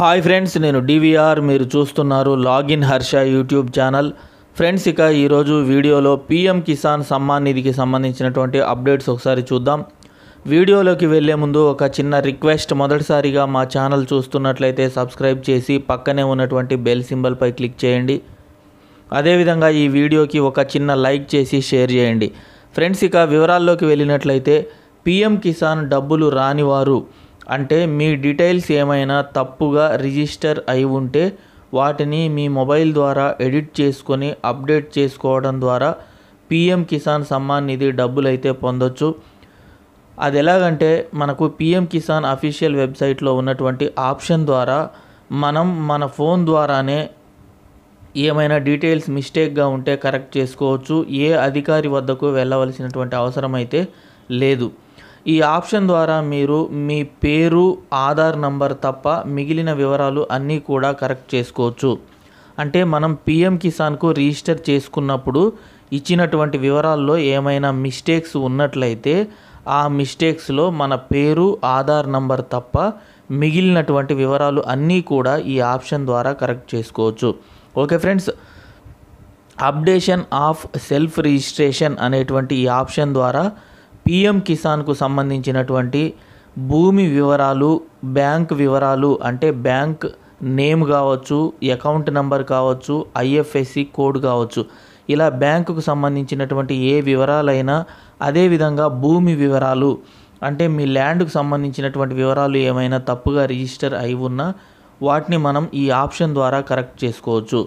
hi friends నేను DVR మీరు చూస్తున్నారు login Harsha YouTube channel friends ఇక ఈరోజు వీడియోలో పీఎం కిసాన్ సమ్మాన్ నిధికి సంబంధించినటువంటి అప్డేట్స్ ఒకసారి చూద్దాం వీడియోలోకి వెళ్ళే ముందు ఒక చిన్న రిక్వెస్ట్ మొదటిసారిగా మా ఛానల్ చూస్తున్నట్లయితే సబ్స్క్రైబ్ చేసి పక్కనే ఉన్నటువంటి బెల్ సింబల్పై క్లిక్ చేయండి అదేవిధంగా ఈ వీడియోకి ఒక చిన్న లైక్ చేసి షేర్ చేయండి ఫ్రెండ్స్ ఇక వివరాల్లోకి వెళ్ళినట్లయితే పీఎం కిసాన్ డబ్బులు రానివారు అంటే మీ డీటెయిల్స్ ఏమైనా తప్పుగా రిజిస్టర్ అయి ఉంటే వాటిని మీ మొబైల్ ద్వారా ఎడిట్ చేసుకొని అప్డేట్ చేసుకోవడం ద్వారా పిఎం కిసాన్ సమ్మాన్ నిధి డబ్బులైతే పొందొచ్చు అది ఎలాగంటే మనకు పిఎం కిసాన్ అఫీషియల్ వెబ్సైట్లో ఉన్నటువంటి ఆప్షన్ ద్వారా మనం మన ఫోన్ ద్వారానే ఏమైనా డీటెయిల్స్ మిస్టేక్గా ఉంటే కరెక్ట్ చేసుకోవచ్చు ఏ అధికారి వద్దకు వెళ్ళవలసినటువంటి అవసరం అయితే లేదు ఈ ఆప్షన్ ద్వారా మీరు మీ పేరు ఆధార్ నంబర్ తప్ప మిగిలిన వివరాలు అన్నీ కూడా కరెక్ట్ చేసుకోవచ్చు అంటే మనం పిఎం కిసాన్కు రిజిస్టర్ చేసుకున్నప్పుడు ఇచ్చినటువంటి వివరాల్లో ఏమైనా మిస్టేక్స్ ఉన్నట్లయితే ఆ మిస్టేక్స్లో మన పేరు ఆధార్ నంబర్ తప్ప మిగిలినటువంటి వివరాలు అన్నీ కూడా ఈ ఆప్షన్ ద్వారా కరెక్ట్ చేసుకోవచ్చు okay friends updation of self registration అనేటువంటి ఈ ఆప్షన్ ద్వారా పిఎం కిసాన్కు సంబంధించినటువంటి భూమి వివరాలు బ్యాంక్ వివరాలు అంటే బ్యాంక్ నేమ్ కావచ్చు అకౌంట్ నెంబర్ కావచ్చు ఐఎఫ్ఎస్సి కోడ్ కావచ్చు ఇలా బ్యాంకుకు సంబంధించినటువంటి ఏ వివరాలైనా అదేవిధంగా భూమి వివరాలు అంటే మీ ల్యాండ్కు సంబంధించినటువంటి వివరాలు ఏమైనా తప్పుగా రిజిస్టర్ అయి ఉన్నా వాటిని మనం ఈ ఆప్షన్ ద్వారా కరెక్ట్ చేసుకోవచ్చు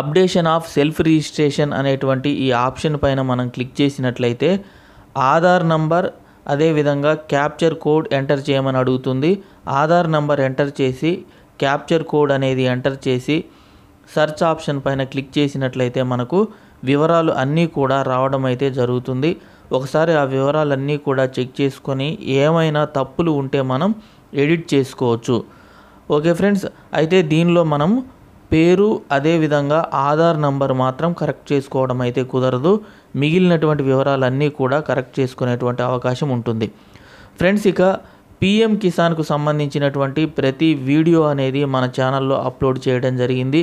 అప్డేషన్ ఆఫ్ సెల్ఫ్ రిజిస్ట్రేషన్ అనేటువంటి ఈ ఆప్షన్ పైన మనం క్లిక్ చేసినట్లయితే ఆధార్ నంబర్ అదేవిధంగా క్యాప్చర్ కోడ్ ఎంటర్ చేయమని అడుగుతుంది ఆధార్ నంబర్ ఎంటర్ చేసి క్యాప్చర్ కోడ్ అనేది ఎంటర్ చేసి సెర్చ్ ఆప్షన్ పైన క్లిక్ చేసినట్లయితే మనకు వివరాలు అన్నీ కూడా రావడం అయితే జరుగుతుంది ఒకసారి ఆ వివరాలన్నీ కూడా చెక్ చేసుకొని ఏమైనా తప్పులు ఉంటే మనం ఎడిట్ చేసుకోవచ్చు ఓకే ఫ్రెండ్స్ అయితే దీనిలో మనం పేరు అదేవిధంగా ఆధార్ నంబర్ మాత్రం కరెక్ట్ చేసుకోవడం అయితే కుదరదు మిగిలినటువంటి వివరాలన్నీ కూడా కరెక్ట్ చేసుకునేటువంటి అవకాశం ఉంటుంది ఫ్రెండ్స్ ఇక పిఎం కిసాన్కు సంబంధించినటువంటి ప్రతి వీడియో అనేది మన ఛానల్లో అప్లోడ్ చేయడం జరిగింది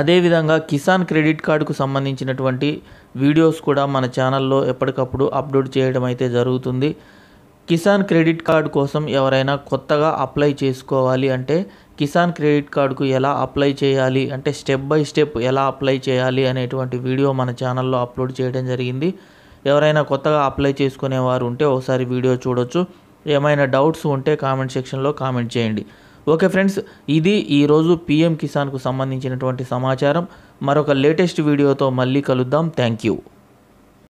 అదేవిధంగా కిసాన్ క్రెడిట్ కార్డుకు సంబంధించినటువంటి వీడియోస్ కూడా మన ఛానల్లో ఎప్పటికప్పుడు అప్లోడ్ చేయడం అయితే జరుగుతుంది కిసాన్ క్రెడిట్ కార్డు కోసం ఎవరైనా కొత్తగా అప్లై చేసుకోవాలి అంటే కిసాన్ క్రెడిట్ కార్డుకు ఎలా అప్లై చేయాలి అంటే స్టెప్ బై స్టెప్ ఎలా అప్లై చేయాలి అనేటువంటి వీడియో మన ఛానల్లో అప్లోడ్ చేయడం జరిగింది ఎవరైనా కొత్తగా అప్లై చేసుకునేవారు ఉంటే ఒకసారి వీడియో చూడొచ్చు ఏమైనా డౌట్స్ ఉంటే కామెంట్ సెక్షన్లో కామెంట్ చేయండి ఓకే ఫ్రెండ్స్ ఇది ఈరోజు పిఎం కిసాన్కు సంబంధించినటువంటి సమాచారం మరొక లేటెస్ట్ వీడియోతో మళ్ళీ కలుద్దాం థ్యాంక్ యూ